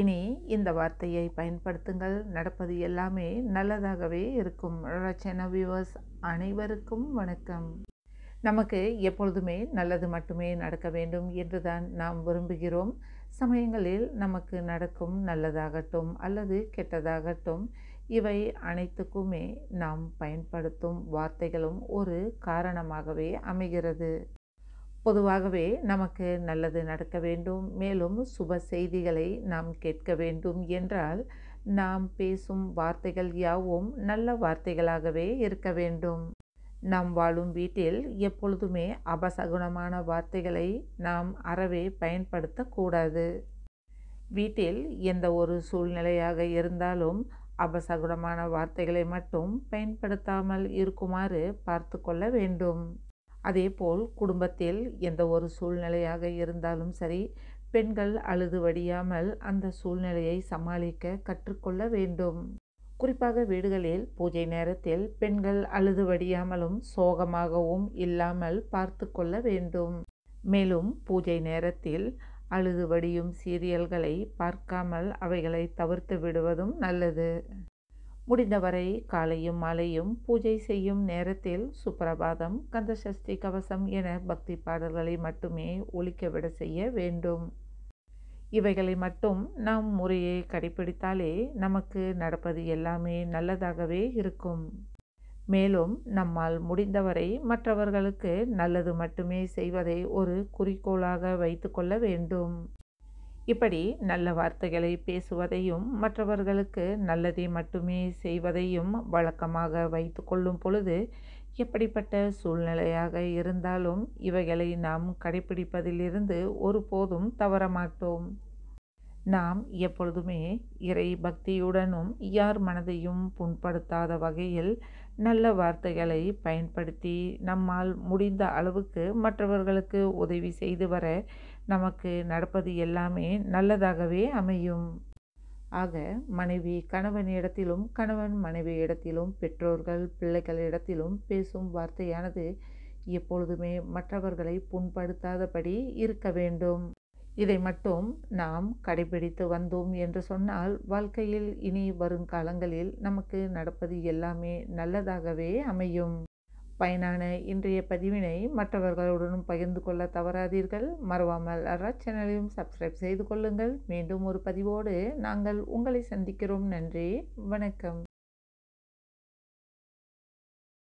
இனி இந்த வார்த்தையை பயன்படுத்துங்கள் நடப்பது எல்லாமே நல்லதாகவே இருக்கும் ரச்சன வியூவர்ஸ் அனைவருக்கும் வணக்கம் நமக்கு எப்பொழுதுமே நல்லது மட்டுமே நடக்க வேண்டும் என்றுதான் நாம் விரும்புகிறோம் சமயங்களில் நமக்கு நடக்கும் நல்லதாகட்டும் அல்லது கெட்டதாகட்டும் இவை அனைத்துக்குமே நாம் பயன்படுத்தும் வார்த்தைகளும் ஒரு காரணமாகவே அமைகிறது பொதுவாகவே நமக்கு நல்லது நடக்க வேண்டும் மேலும் சுப செய்திகளை நாம் கேட்க வேண்டும் என்றால் நாம் பேசும் வார்த்தைகள் யாவும் நல்ல வார்த்தைகளாகவே இருக்க வேண்டும் நாம் வாழும் வீட்டில் எப்பொழுதுமே அபசகுணமான வார்த்தைகளை நாம் அறவே பயன்படுத்தக்கூடாது வீட்டில் எந்த ஒரு சூழ்நிலையாக இருந்தாலும் அபசகுணமான வார்த்தைகளை மட்டும் பயன்படுத்தாமல் இருக்குமாறு பார்த்து கொள்ள வேண்டும் அதேபோல் குடும்பத்தில் எந்த ஒரு சூழ்நிலையாக இருந்தாலும் சரி பெண்கள் அழுது வடியாமல் அந்த சூழ்நிலையை சமாளிக்க கற்றுக்கொள்ள வேண்டும் குறிப்பாக வீடுகளில் பூஜை நேரத்தில் பெண்கள் அழுது வடியாமலும் சோகமாகவும் இல்லாமல் பார்த்து கொள்ள வேண்டும் மேலும் பூஜை நேரத்தில் அழுது வடியும் சீரியல்களை பார்க்காமல் அவைகளை தவிர்த்து விடுவதும் நல்லது முடிந்தவரை காலையும் மாலையும் பூஜை செய்யும் நேரத்தில் சுப்பிரபாதம் கந்தசஷ்டி கவசம் என பக்தி பாடல்களை மட்டுமே ஒழிக்கவிட செய்ய வேண்டும் இவைகளை மட்டும் நாம் முறையை கடைபிடித்தாலே நமக்கு நடப்பது எல்லாமே நல்லதாகவே இருக்கும் மேலும் நம்மால் முடிந்தவரை மற்றவர்களுக்கு நல்லது மட்டுமே செய்வதை ஒரு குறிக்கோளாக வைத்து கொள்ள வேண்டும் இப்படி நல்ல வார்த்தைகளை பேசுவதையும் மற்றவர்களுக்கு நல்லதை மட்டுமே செய்வதையும் வழக்கமாக வைத்து கொள்ளும் பொழுது எப்படிப்பட்ட சூழ்நிலையாக இருந்தாலும் இவைகளை நாம் கடைபிடிப்பதிலிருந்து ஒருபோதும் தவற மாட்டோம் நாம் எப்பொழுதுமே இறை பக்தியுடனும் யார் மனதையும் புண்படுத்தாத வகையில் நல்ல வார்த்தைகளை பயன்படுத்தி நம்மால் முடிந்த அளவுக்கு மற்றவர்களுக்கு உதவி செய்து வர நமக்கு நடப்பது எல்லாமே நல்லதாகவே அமையும் ஆக மனைவி கணவன் இடத்திலும் கணவன் மனைவி இடத்திலும் பெற்றோர்கள் பிள்ளைகள் இடத்திலும் பேசும் வார்த்தையானது எப்பொழுதுமே மற்றவர்களை புண்படுத்தாதபடி இருக்க வேண்டும் இதை மட்டும் நாம் கடைபிடித்து வந்தோம் என்று சொன்னால் வாழ்க்கையில் இனி வருங்காலங்களில் நமக்கு நடப்பது எல்லாமே நல்லதாகவே அமையும் பயனான இன்றைய பதிவினை மற்றவர்களுடனும் பகிர்ந்து கொள்ள தவறாதீர்கள் மறவாமல் அரா சேனலையும் சப்ஸ்கிரைப் செய்து கொள்ளுங்கள் மீண்டும் ஒரு பதிவோடு நாங்கள் உங்களை சந்திக்கிறோம் நன்றி வணக்கம்